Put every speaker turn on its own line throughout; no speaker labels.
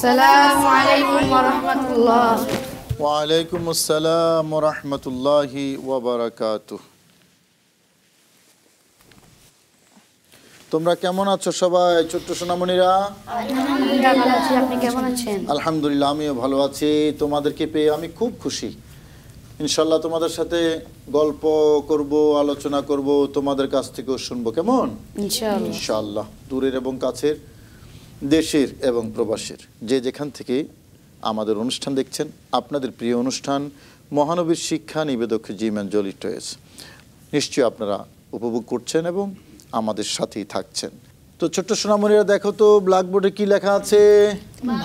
আসসালামু তোমরা
কেমন আছো সবাই ছোট্ট সোনামণিরা আলহামদুলিল্লাহ আমিও ভালো আছি তোমাদেরকে পেয়ে আমি খুব খুশি ইনশাল্লাহ তোমাদের সাথে গল্প করব আলোচনা করব তোমাদের কাছ থেকেও শুনবো কেমন ইনশাল্লাহ দূরের এবং কাছের দেশের এবং প্রবাসের যে যেখান থেকে আমাদের অনুষ্ঠান দেখছেন আপনাদের প্রিয় অনুষ্ঠান মহানবীর শিক্ষা নিবেদক জিম্যান জলি টয়েস নিশ্চয়ই আপনারা উপভোগ করছেন এবং আমাদের সাথেই থাকছেন তো ছোট্ট সোনামণিরা দেখো তো ব্ল্যাকবোর্ডে কি লেখা আছে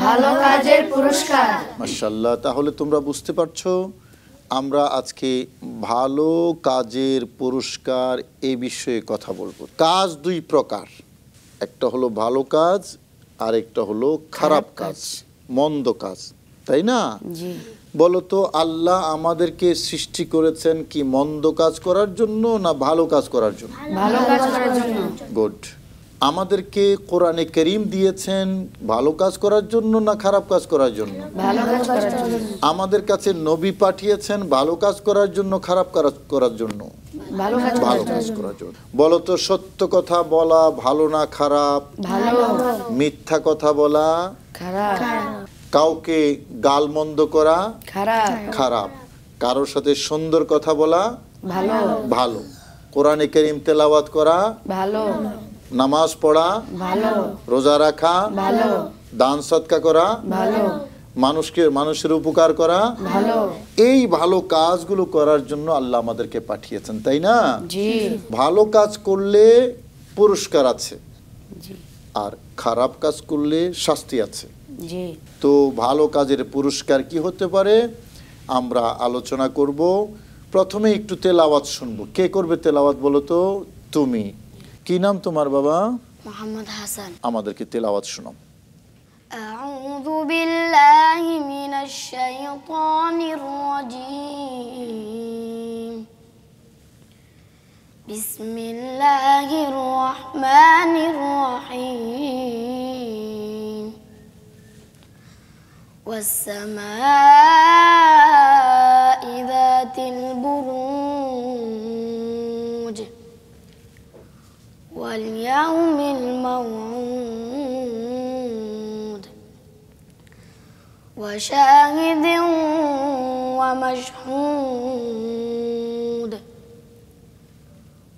ভালো কাজের পুরস্কার
মাশাআল্লাহ তাহলে তোমরা বুঝতে পারছো আমরা আজকে ভালো কাজের পুরস্কার এ বিষয়ে কথা বলবো কাজ দুই প্রকার একটা হলো ভালো কাজ আরেকটা হলো খারাপ কাজ মন্দ কাজ তাই না বলতো আল্লাহ আমাদেরকে সৃষ্টি করেছেন কি মন্দ কাজ করার জন্য না ভালো কাজ করার জন্য গুড আমাদেরকে কোরআনে করিম দিয়েছেন ভালো কাজ করার জন্য না খারাপ কাজ করার জন্য আমাদের কাছে নবী পাঠিয়েছেন ভালো কাজ করার জন্য খারাপ কাজ করার জন্য
ভালো কাজ
করার জন্য বলতো সত্য কথা বলা ভালো না খারাপ মিথ্যা কথা বলা কাউকে গালমন্দ করা খারাপ কারোর সাথে সুন্দর কথা বলা ভালো কোরআনে কেরিম তেলাওয়াত করা ভালো নামাজ পড়া ভালো রোজা রাখা ভালো দান সৎকা করা ভালো মানুষকে মানুষের উপকার করা এই ভালো কাজগুলো করার জন্য আল্লাহ আমাদেরকে পাঠিয়েছেন তাই না ভালো কাজ করলে পুরস্কার আছে আর খারাপ কাজ করলে শাস্তি আছে তো ভালো কাজের পুরস্কার কি হতে পারে আমরা আলোচনা করব প্রথমে একটু তেলাওয়াত শুনবো কে করবে তেলাওয়াত বলো তো তুমি কি নাম তোমার বাবা
মোহাম্মদ হাসান
আমাদেরকে তেলাওয়াত শোনাও
أعوذ بالله من الشيطان الرجيم بسم الله الرحمن الرحيم والسماء وشاهد ومشهود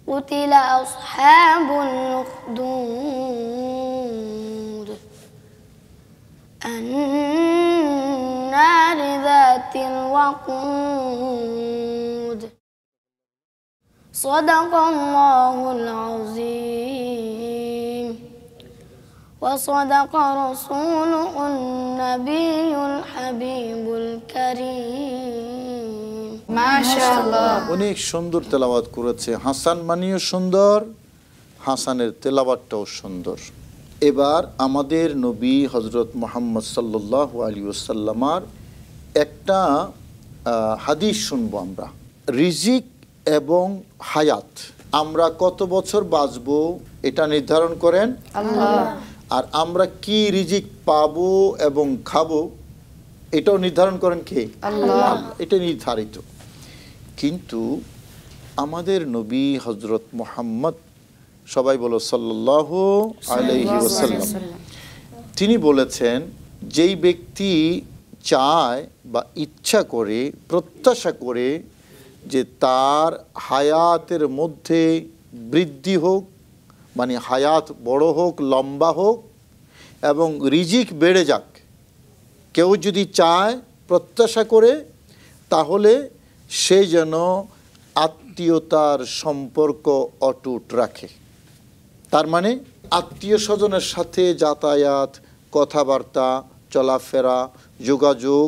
قتل أصحاب الأخدود النار ذات الوقود صدق الله العظيم وصدق رسوله النبي الحبيب الكريم الله
অনেক সুন্দর তেলাওয়াত করেছে হাসান মানিও সুন্দর হাসানের তেলাওয়াতটাও সুন্দর এবার আমাদের নবী হযরত মোহাম্মদ সাল্লাল্লাহু আলাইহি ওসাল্লামার একটা হাদিস শুনবো আমরা রিজিক এবং হায়াত আমরা কত বছর বাঁচব এটা নির্ধারণ করেন আল্লাহ আর আমরা কি রিজিক পাবো এবং খাবো এটাও নির্ধারণ করেন কে এটা নির্ধারিত কিন্তু আমাদের নবী হজরত মোহাম্মদ সবাই বলো সাল্লাহ আলহি ওসাল্লাম তিনি বলেছেন যেই ব্যক্তি চায় বা ইচ্ছা করে প্রত্যাশা করে যে তার হায়াতের মধ্যে বৃদ্ধি হোক মানে হায়াত বড় হোক লম্বা হোক এবং রিজিক বেড়ে যাক কেউ যদি চায় প্রত্যাশা করে তাহলে সে যেন আত্মীয়তার সম্পর্ক অটুট রাখে তার মানে আত্মীয় স্বজনের সাথে যাতায়াত কথাবার্তা চলাফেরা যোগাযোগ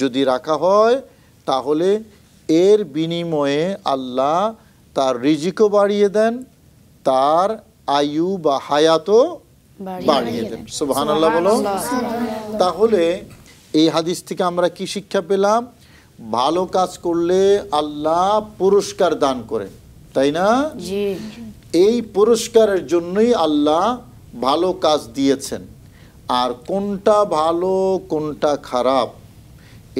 যদি রাখা হয় তাহলে এর বিনিময়ে আল্লাহ তার রিজিকও বাড়িয়ে দেন তার আয়ু বা হায়াতও বাড়িয়ে দেন সুবাহান আল্লাহ বলো তাহলে এই হাদিস থেকে আমরা কি শিক্ষা পেলাম ভালো কাজ করলে আল্লাহ পুরস্কার দান করেন তাই না এই পুরস্কারের জন্যই আল্লাহ ভালো কাজ দিয়েছেন আর কোনটা ভালো কোনটা খারাপ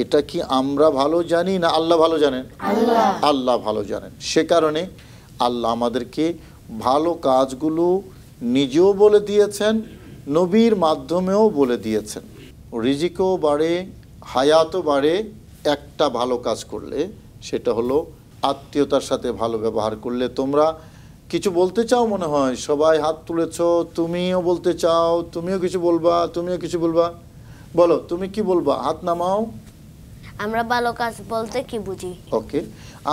এটা কি আমরা ভালো জানি না আল্লাহ ভালো জানেন আল্লাহ ভালো জানেন সে কারণে আল্লাহ আমাদেরকে ভালো কাজগুলো নিজেও বলে দিয়েছেন নবীর মাধ্যমেও বলে দিয়েছেন রিজিকও বাড়ে হায়াতও বাড়ে একটা ভালো কাজ করলে সেটা হলো আত্মীয়তার সাথে ভালো ব্যবহার করলে তোমরা কিছু বলতে চাও মনে হয় সবাই হাত তুলেছ তুমিও বলতে চাও তুমিও কিছু বলবা তুমিও কিছু বলবা বলো তুমি কি বলবা হাত নামাও
আমরা ভালো কাজ বলতে কি বুঝি
ওকে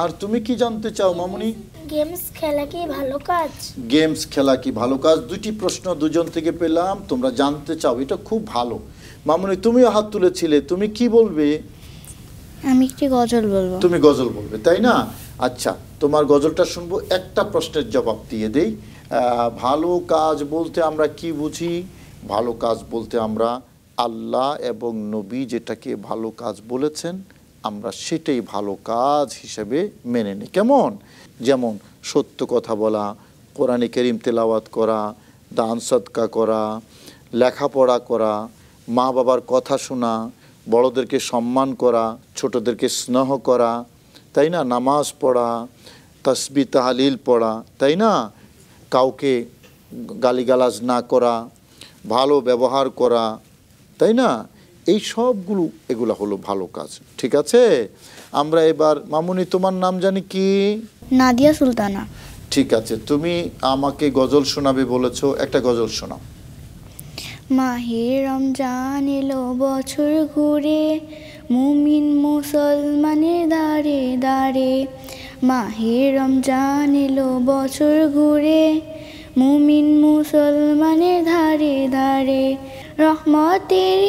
আর তুমি কি জানতে চাও মামনি
গেমস খেলা কি ভালো কাজ
গেমস খেলা কি ভালো কাজ দুটি প্রশ্ন দুজন থেকে পেলাম তোমরা জানতে চাও এটা খুব ভালো মামুনি তুমিও হাত তুলেছিলে তুমি কি বলবে
আমি একটি গজল বলবো তুমি
গজল বলবে তাই না আচ্ছা তোমার গজলটা শুনবো একটা প্রশ্নের জবাব দিয়ে দেই ভালো কাজ বলতে আমরা কি বুঝি ভালো কাজ বলতে আমরা আল্লাহ এবং নবী যেটাকে ভালো কাজ বলেছেন আমরা সেটাই ভালো কাজ হিসেবে মেনে নিই কেমন যেমন সত্য কথা বলা কোরআনে কেরিম তেলাওয়াত করা দান সৎকা করা লেখাপড়া করা মা বাবার কথা শোনা বড়দেরকে সম্মান করা ছোটদেরকে স্নেহ করা তাই না নামাজ পড়া তসবি তাহালিল পড়া তাই না কাউকে গালিগালাজ না করা ভালো ব্যবহার করা তাই না এই সবগুলো এগুলো হলো ভালো কাজ ঠিক আছে আমরা এবার মামুনি তোমার নাম জানি কি
নাদিয়া সুলতানা
ঠিক আছে তুমি আমাকে গজল শোনাবে বলেছ একটা গজল শোনাও
মাহে রমজান এলো বছর ঘুরে মুমিন মুসলমানের দাঁড়ে দাঁড়ে মাহে রমজান এলো বছর ঘুরে মুমিন মুসলমানের ধারে ধারে রহমতের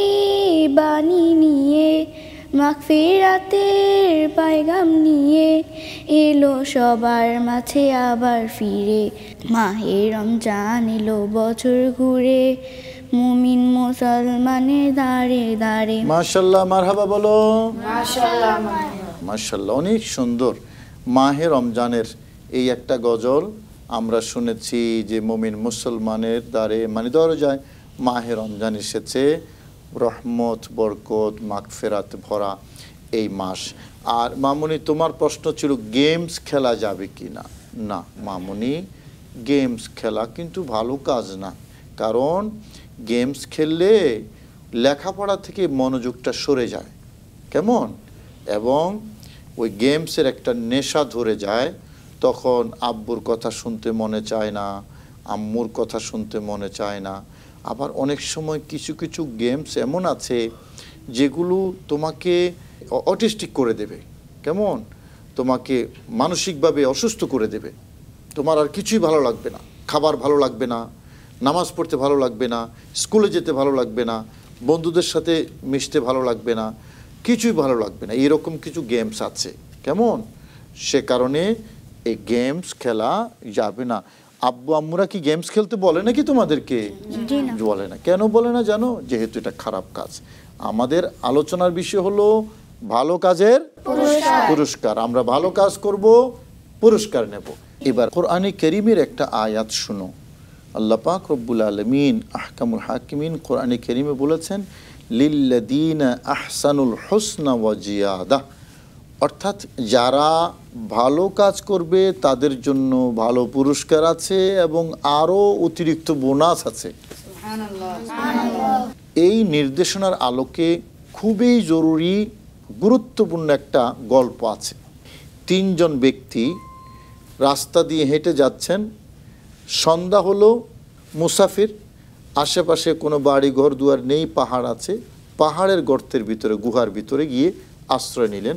বাণী নিয়ে মাগফিরাতের পায়গাম নিয়ে এলো সবার মাঝে আবার ফিরে মাহে রমজান এলো বছর ঘুরে মুমিন মুসলমানের দাঁড়ে দাঁড়ে
মাশাল্লাহ মারহাবা বলো মাশাল্লাহ অনেক সুন্দর মাহে রমজানের এই একটা গজল আমরা শুনেছি যে মুমিন মুসলমানের দ্বারে মানে দরজায় মাহে রমজান এসেছে রহমত বরকত মাগফেরাত ভরা এই মাস আর মামুনি তোমার প্রশ্ন ছিল গেমস খেলা যাবে কি না না মামুনি গেমস খেলা কিন্তু ভালো কাজ না কারণ গেমস খেললে লেখাপড়া থেকে মনোযোগটা সরে যায় কেমন এবং ওই গেমসের একটা নেশা ধরে যায় তখন আব্বুর কথা শুনতে মনে চায় না আম্মুর কথা শুনতে মনে চায় না আবার অনেক সময় কিছু কিছু গেমস এমন আছে যেগুলো তোমাকে অটিস্টিক করে দেবে কেমন তোমাকে মানসিকভাবে অসুস্থ করে দেবে তোমার আর কিছুই ভালো লাগবে না খাবার ভালো লাগবে না নামাজ পড়তে ভালো লাগবে না স্কুলে যেতে ভালো লাগবে না বন্ধুদের সাথে মিশতে ভালো লাগবে না কিছুই ভালো লাগবে না এরকম কিছু গেমস আছে কেমন সে কারণে এই গেমস খেলা যাবে না আব্বু আম্মুরা কি গেমস খেলতে বলে নাকি তোমাদেরকে বলে না কেন বলে না জানো যেহেতু এটা খারাপ কাজ আমাদের আলোচনার বিষয় হলো ভালো কাজের পুরস্কার আমরা ভালো কাজ করব পুরস্কার নেব এবার কোরআনে কেরিমের একটা আয়াত শুনো আল্লাহ পাক রব্বুল আলমিন আহকামুল হাকিমিন কোরআনে কেরিমে বলেছেন লিল্লাদিন আহসানুল হোসনা ওয়াজিয়াদা অর্থাৎ যারা ভালো কাজ করবে তাদের জন্য ভালো পুরস্কার আছে এবং আরও অতিরিক্ত বোনাস আছে এই নির্দেশনার আলোকে খুবই জরুরি গুরুত্বপূর্ণ একটা গল্প আছে তিনজন ব্যক্তি রাস্তা দিয়ে হেঁটে যাচ্ছেন সন্ধ্যা হলো মুসাফির আশেপাশে কোনো বাড়ি ঘর দুয়ার নেই পাহাড় আছে পাহাড়ের গর্তের ভিতরে গুহার ভিতরে গিয়ে আশ্রয় নিলেন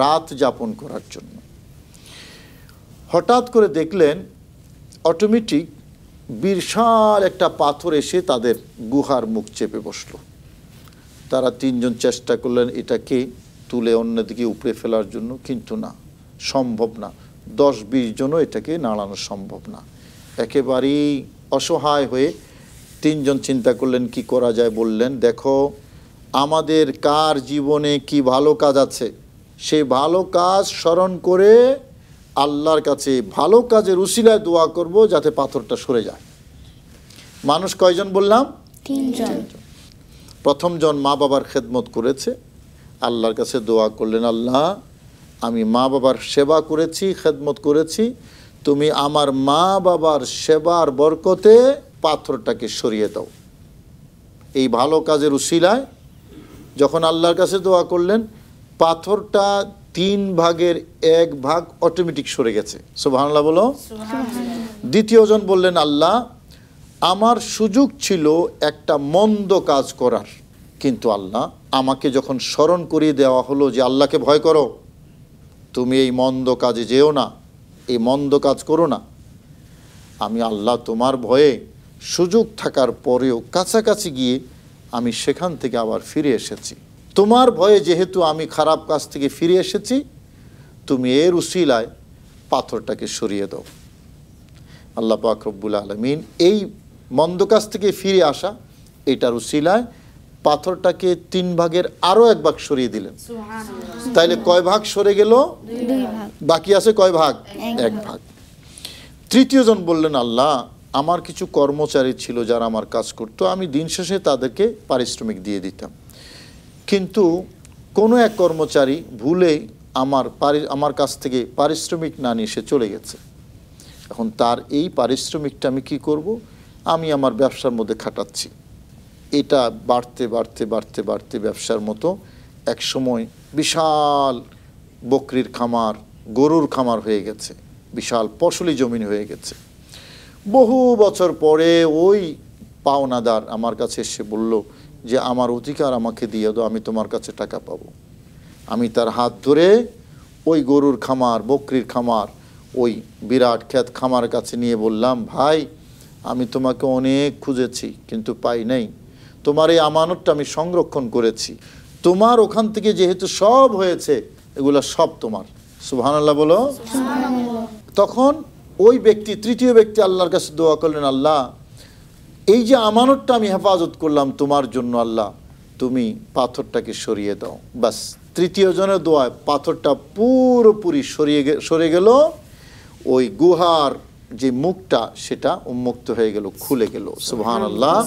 রাত যাপন করার জন্য হঠাৎ করে দেখলেন অটোমেটিক বিশাল একটা পাথর এসে তাদের গুহার মুখ চেপে বসল তারা তিনজন চেষ্টা করলেন এটাকে তুলে অন্যদিকে উপরে ফেলার জন্য কিন্তু না সম্ভব না দশ বিশ জনও এটাকে নাড়ানো সম্ভব না একেবারেই অসহায় হয়ে তিনজন চিন্তা করলেন কি করা যায় বললেন দেখো আমাদের কার জীবনে কি ভালো কাজ আছে সেই ভালো কাজ স্মরণ করে আল্লাহর কাছে ভালো কাজের রুশিলায় দোয়া করব যাতে পাথরটা সরে যায় মানুষ কয়জন বললাম প্রথম জন মা বাবার খেদমত করেছে আল্লাহর কাছে দোয়া করলেন আল্লাহ আমি মা বাবার সেবা করেছি খেদমত করেছি তুমি আমার মা বাবার সেবার বরকতে পাথরটাকে সরিয়ে দাও এই ভালো কাজের উশিলায় যখন আল্লাহর কাছে দোয়া করলেন পাথরটা তিন ভাগের এক ভাগ অটোমেটিক সরে গেছে সোভানলা বলো দ্বিতীয়জন বললেন আল্লাহ আমার সুযোগ ছিল একটা মন্দ কাজ করার কিন্তু আল্লাহ আমাকে যখন স্মরণ করিয়ে দেওয়া হলো যে আল্লাহকে ভয় করো তুমি এই মন্দ কাজে যেও না এই মন্দ কাজ করো না আমি আল্লাহ তোমার ভয়ে সুযোগ থাকার পরেও কাছাকাছি গিয়ে আমি সেখান থেকে আবার ফিরে এসেছি তোমার ভয়ে যেহেতু আমি খারাপ কাজ থেকে ফিরে এসেছি তুমি এর উশিলায় পাথরটাকে সরিয়ে দাও আল্লাহ পাকরব্বুল আলমিন এই মন্দ কাজ থেকে ফিরে আসা এটার উশিলায় পাথরটাকে তিন ভাগের আরও এক ভাগ সরিয়ে দিলেন তাইলে কয় ভাগ সরে গেল বাকি আছে কয় ভাগ এক ভাগ তৃতীয়জন বললেন আল্লাহ আমার কিছু কর্মচারী ছিল যারা আমার কাজ করতো আমি দিন শেষে তাদেরকে পারিশ্রমিক দিয়ে দিতাম কিন্তু কোনো এক কর্মচারী ভুলেই আমার পারি আমার কাছ থেকে পারিশ্রমিক না নিয়ে সে চলে গেছে এখন তার এই পারিশ্রমিকটা আমি কি করব আমি আমার ব্যবসার মধ্যে খাটাচ্ছি এটা বাড়তে বাড়তে বাড়তে বাড়তে ব্যবসার মতো এক সময় বিশাল বকরির খামার গরুর খামার হয়ে গেছে বিশাল ফসলি জমিন হয়ে গেছে বহু বছর পরে ওই পাওনাদার আমার কাছে এসে বলল যে আমার অধিকার আমাকে দিয়ে দাও আমি তোমার কাছে টাকা পাব আমি তার হাত ধরে ওই গরুর খামার বকরির খামার ওই বিরাট খ্যাত খামার কাছে নিয়ে বললাম ভাই আমি তোমাকে অনেক খুঁজেছি কিন্তু পাই নাই তোমার এই আমানতটা আমি সংরক্ষণ করেছি তোমার ওখান থেকে যেহেতু সব হয়েছে এগুলো সব তোমার সুবহানাল্লাহ বলো তখন ওই ব্যক্তি তৃতীয় ব্যক্তি আল্লাহর কাছে দোয়া করলেন আল্লাহ এই যে আমানতটা আমি হেফাজত করলাম তোমার জন্য আল্লাহ তুমি পাথরটাকে সরিয়ে দাও বাস তৃতীয় জনের দোয়ায় পাথরটা পুরোপুরি সরিয়ে সরে গেল ওই গুহার যে মুখটা সেটা উন্মুক্ত হয়ে গেল খুলে গেল সুহান আল্লাহ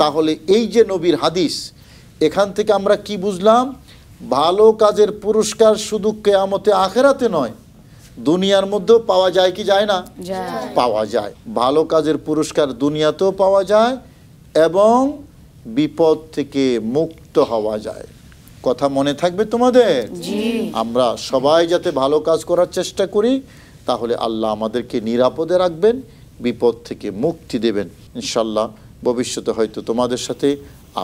তাহলে এই যে নবীর হাদিস এখান থেকে আমরা কি বুঝলাম ভালো কাজের পুরস্কার শুধু কেয়ামতে আখেরাতে নয় দুনিয়ার মধ্যেও পাওয়া যায় কি যায় না পাওয়া যায় ভালো কাজের পুরস্কার দুনিয়াতেও পাওয়া যায় এবং বিপদ থেকে মুক্ত হওয়া যায় কথা মনে থাকবে তোমাদের আমরা সবাই যাতে ভালো কাজ করার চেষ্টা করি তাহলে আল্লাহ আমাদেরকে নিরাপদে রাখবেন বিপদ থেকে মুক্তি দেবেন ইনশাল্লাহ ভবিষ্যতে হয়তো তোমাদের সাথে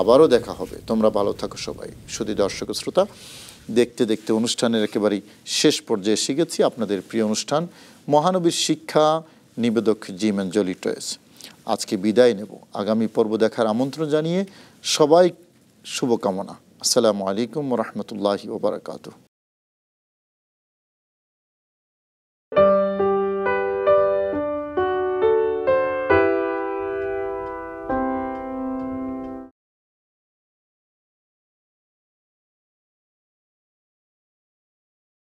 আবারও দেখা হবে তোমরা ভালো থাকো সবাই শুধু দর্শক শ্রোতা দেখতে দেখতে অনুষ্ঠানের একেবারেই শেষ পর্যায়ে এসে গেছি আপনাদের প্রিয় অনুষ্ঠান মহানবীর শিক্ষা নিবেদক জিমেন জলি টয়েস আজকে বিদায় নেব আগামী পর্ব দেখার আমন্ত্রণ জানিয়ে সবাই শুভকামনা আসসালামু আলাইকুম রহমতুল্লাহি ওবরাকাতু